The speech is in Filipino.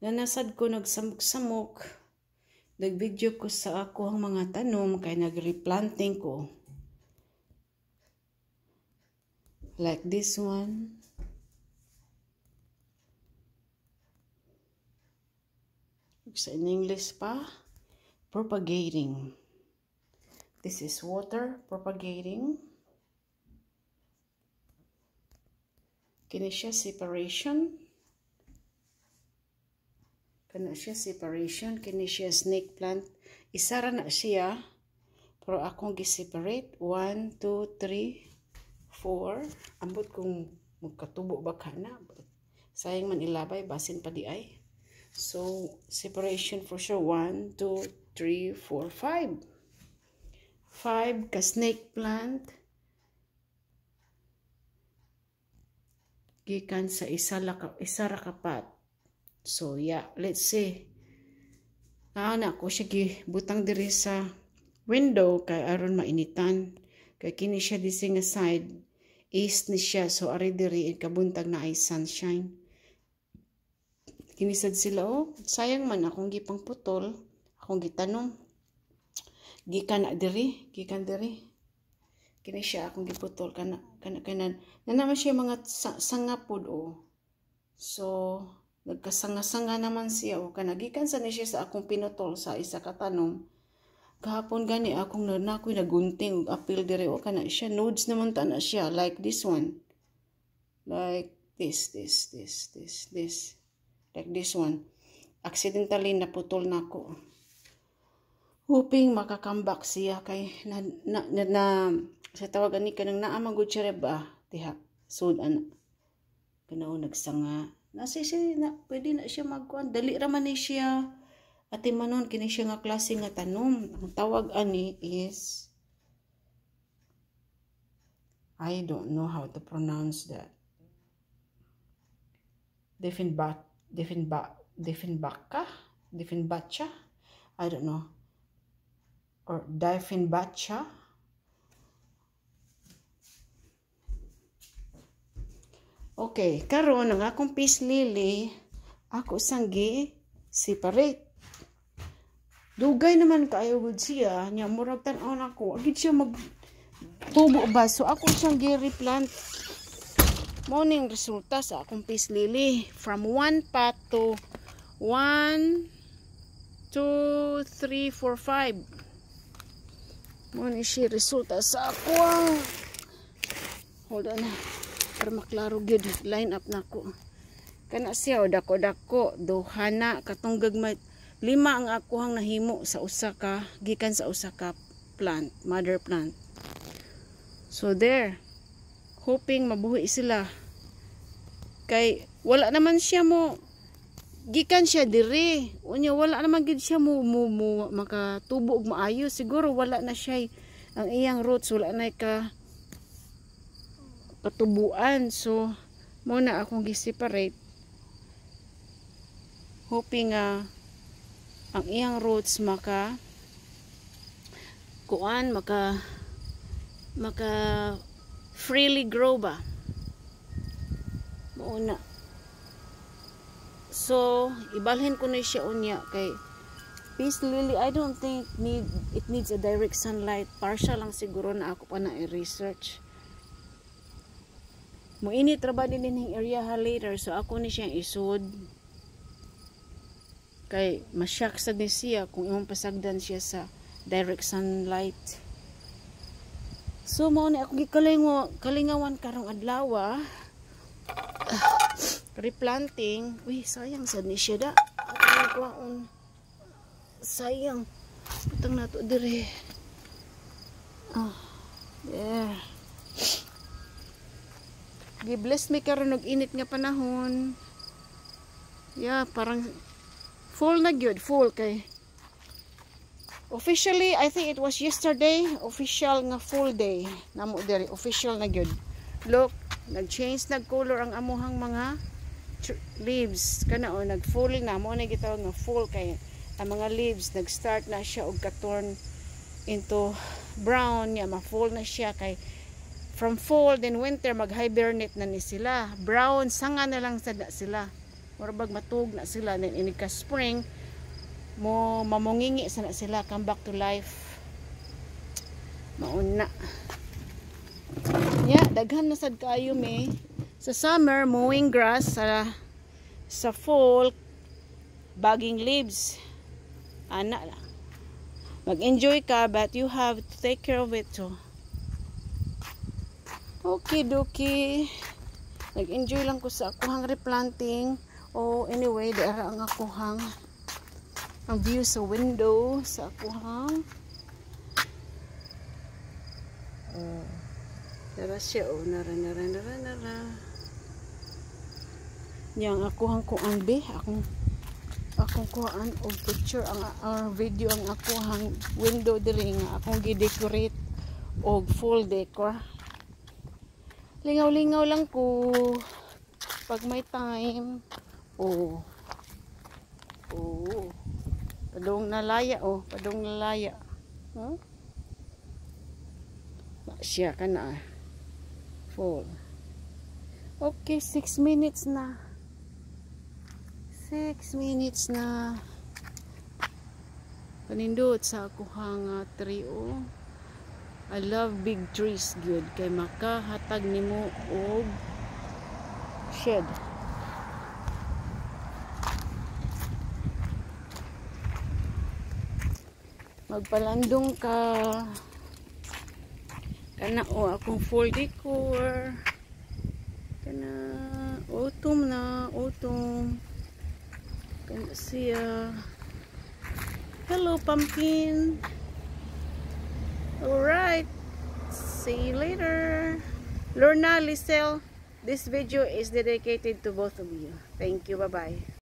Nanasad ko nagsamok-samok. Nagbidyo ko sa ako ang mga tanom kay nagreplanting ko. Like this one. Sa in English pa, propagating. This is water propagating. Kini separation. Kano siya separation, kini siya snake plant. Isara na siya. Pero akong gi-separate. 1, 2, 3, 4. Ambot kung magkatubo ba kana Sayang man ilabay, basin pa di ay. So, separation for sure. 1, 2, 3, 4, 5. 5 ka snake plant. Gikan sa isa, laka, isa rakapat. So, yeah, let's see. Naana ah, ko siya butang diri sa window kay aron mainitan. Kay kini siya dising nga side east ni siya so ari diri kabuntag na ay sunshine. Kinisad sila oh, sayang man akong gipang putol, akong gitanom. Gikan diri, gikan diri. Kini siya akong giputol kana kana kana. Na naman siya mga sangapod oh. So, Nagkasanga-sanga naman siya o oh. kanagikan sa ni siya sa akong pinutol sa isa ka tanom. Kahapon gani akong nanakoy nagunting og apil dire o oh. kana siya. Nodes naman ta na siya like this one. Like this, this, this, this, this. Like this one. Accidentally naputol na ako. Hoping makakambak siya kay na, na, na, na sa tawagan ni kanang naamang gutsyare ba tihak sud ana. Kanao nagsanga nasisi na pwede na siya magkuan dali ra man ni siya ati manon kini siya nga klase nga tanom ang tawag ani is I don't know how to pronounce that Diffenbach Diffenbach Diffenbacha Diffenbacha I don't know or Diffenbacha Okay, karon ang akong peace lily, ako sang gi separate. Dugay naman kayo gud siya, nya murag tan on ako. Agid siya mag tubo ba so ako siyang gi-replant. Morning resulta sa akong peace lily from 1 pot to 1 2 3 4 5. Mo siya resulta sa ako. Hold on para maklaro gyud line up nako kana siya o dako dako duha na katong gagmay lima ang akuhang nahimo sa usa ka gikan sa usa ka plant mother plant so there hoping mabuhi sila kay wala naman siya mo gikan siya dire unya wala naman gid siya mo, mo, mo makatubo og maayo siguro wala na siya ang iyang roots wala na ka katubuan so muna akong gi-separate hoping nga uh, ang iyang roots maka kuan maka maka freely grow ba muna so ibalhin ko na siya unya kay peace lily I don't think need it needs a direct sunlight partial lang siguro na ako pa na i-research Muinit ra ba din ning area ha later so ako ni siyang isod. Kay masyak sa ni siya kung imong pasagdan siya sa direct sunlight. So mao ni ako kalingo, kalingawan karong adlaw. Ah. replanting. Uy, sayang sad ni siya da. Kuwaon. Sayang. Putang nato dire. Ah. Oh, yeah. Gibless mi karon og init nga panahon. Yeah, parang full na gyud, full kay. Officially, I think it was yesterday, official nga full day. Namo diri, official na gyud. Look, nag-change nag color ang amuhang mga leaves kanao oh, nag full na mo na gitawag nga full kay ang mga leaves nag-start na siya og ka turn into brown ya ma-full na siya kay From fall then winter mag-hibernate na ni sila. Brown sanga na lang sad na sila. Murabag matug na sila then ini ka spring mo mamungingi sana sila come back to life. Mauna. Yeah, daghan na sad kayo me. Sa summer mowing grass sa sa fall bagging leaves. anak lang mag-enjoy ka but you have to take care of it too. Okay, doki. Nag-enjoy lang ko sa akuhang replanting. Oh, anyway, daara ang akuhang ang view sa window sa akuhang. Oh. Dara siya, oh. Nara, nara, nara, nara. Yang akuhang kuang be. Akong akong kuhaan og picture ang or video ang akuhang window diri nga akong gidecorate decorate og full decor. Lingaw-lingaw lang po. Pag may time. Oh. Oh. Padong nalaya oh. Padong nalaya. Huh? Siya ka na. Ah. Fall. Okay, 6 minutes na. 6 minutes na. Panindot sa kuhang 3 oh. I love big trees good kay makahatag nimo og shed. Magpalandong ka kana o akong full decor kana autumn na autumn kana siya hello pumpkin Alright. See you later. Lorna, Lisel, this video is dedicated to both of you. Thank you. Bye-bye.